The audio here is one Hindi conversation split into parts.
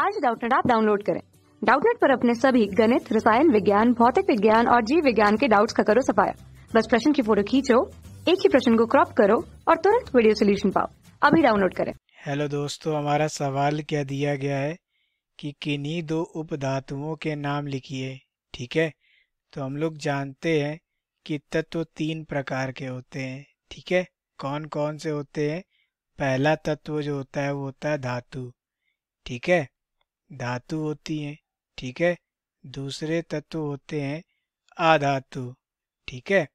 आज डाउटनेट आप डाउनलोड करें डाउटनेट पर अपने सभी गणित रसायन विज्ञान भौतिक विज्ञान और जीव विज्ञान के डाउट्स का करो सफाया बस प्रश्न की फोटो खींचो एक ही प्रश्न को क्रॉप करो और तुरंत वीडियो सोल्यूशन पाओ अभी डाउनलोड करें हेलो दोस्तों हमारा सवाल क्या दिया गया है कि किन्हीं दो उपधातुओं के नाम लिखिए ठीक है तो हम लोग जानते हैं कि तत्व तीन प्रकार के होते हैं ठीक है कौन कौन से होते हैं पहला तत्व जो होता है वो होता है धातु ठीक है धातु होती हैं ठीक है दूसरे तत्व होते हैं आधातु ठीक है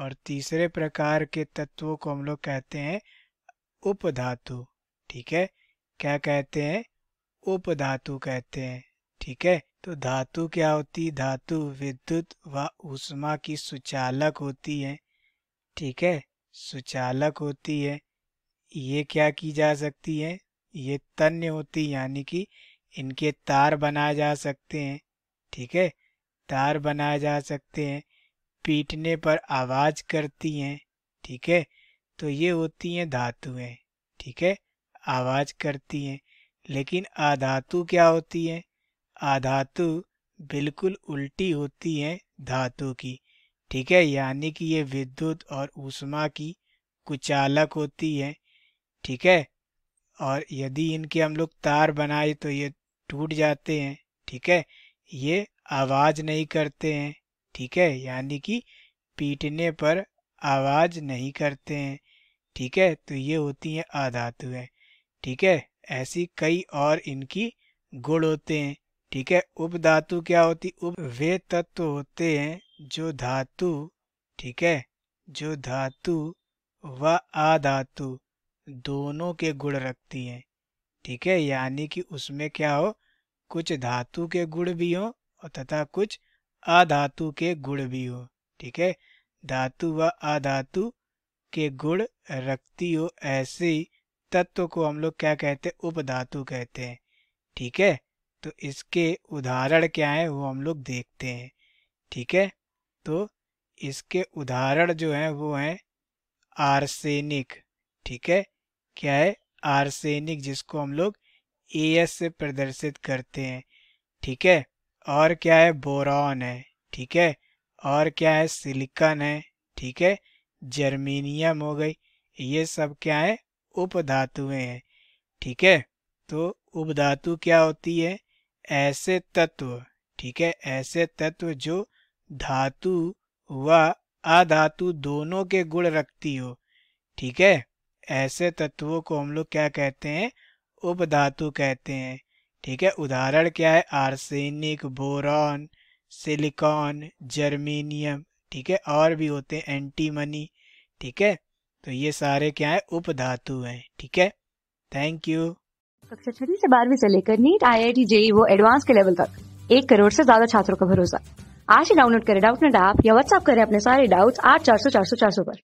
और तीसरे प्रकार के तत्वों को हम लोग कहते हैं उपधातु ठीक है क्या कहते हैं उपधातु कहते हैं ठीक है तो धातु क्या होती धातु विद्युत व ऊष्मा की सुचालक होती है ठीक है सुचालक होती है ये क्या की जा सकती है ये तन्य होती यानी कि इनके तार बनाए जा सकते हैं ठीक है तार बनाए जा सकते हैं पीटने पर आवाज़ करती हैं ठीक है तो ये होती हैं धातुएं ठीक है आवाज़ करती हैं लेकिन आधातु क्या होती है आधातु बिल्कुल उल्टी होती है धातु की ठीक है यानी कि ये विद्युत और ऊष्मा की कुचालक होती है ठीक है और यदि इनके हम लोग तार बनाए तो ये टूट जाते हैं ठीक है ये आवाज नहीं करते हैं ठीक है यानी कि पीटने पर आवाज नहीं करते हैं ठीक है तो ये होती हैं आधातुएं ठीक है ऐसी कई और इनकी गुण होते हैं ठीक है उपधातु क्या होती उप वे तत्व होते हैं जो धातु ठीक है जो धातु व आधातु दोनों के गुण रखती हैं ठीक है यानी कि उसमें क्या हो कुछ धातु के गुण भी हो और तथा कुछ अधातु के गुण भी हो ठीक है धातु व अधातु के गुण रखती हो ऐसे तत्व को हम लोग क्या कहते हैं उपधातु कहते हैं ठीक है तो इसके उदाहरण क्या है वो हम लोग देखते हैं ठीक है तो इसके उदाहरण जो हैं वो हैं आर्सेनिक ठीक है क्या है आर्सेनिक जिसको हम लोग ए एस से प्रदर्शित करते हैं ठीक है और क्या है बोरॉन है ठीक है और क्या है सिलिकन है ठीक है जर्मीनियम हो गई ये सब क्या है उपधातुएं हैं ठीक है तो उपधातु क्या होती है ऐसे तत्व ठीक है ऐसे तत्व जो धातु व अधातु दोनों के गुण रखती हो ठीक है ऐसे तत्वों को हम लोग क्या कहते हैं उपधातु कहते हैं ठीक है उदाहरण क्या है आर्सेनिक बोरॉन सिलिकॉन जर्मीनियम ठीक है और भी होते हैं एंटीमनी ठीक है तो ये सारे क्या है उपधातु हैं ठीक है थैंक यू कक्षा छठी से बारहवीं से लेकर नीट आई आई टी जे वो एडवांस के लेवल तक एक करोड़ से ज्यादा छात्रों का भरोसा आज ही डाउनलोड करें डाउट नेट ऐप या व्हाट्सएप करें अपने सारे डाउट्स आठ चार सौ चार सौ चार सौ पर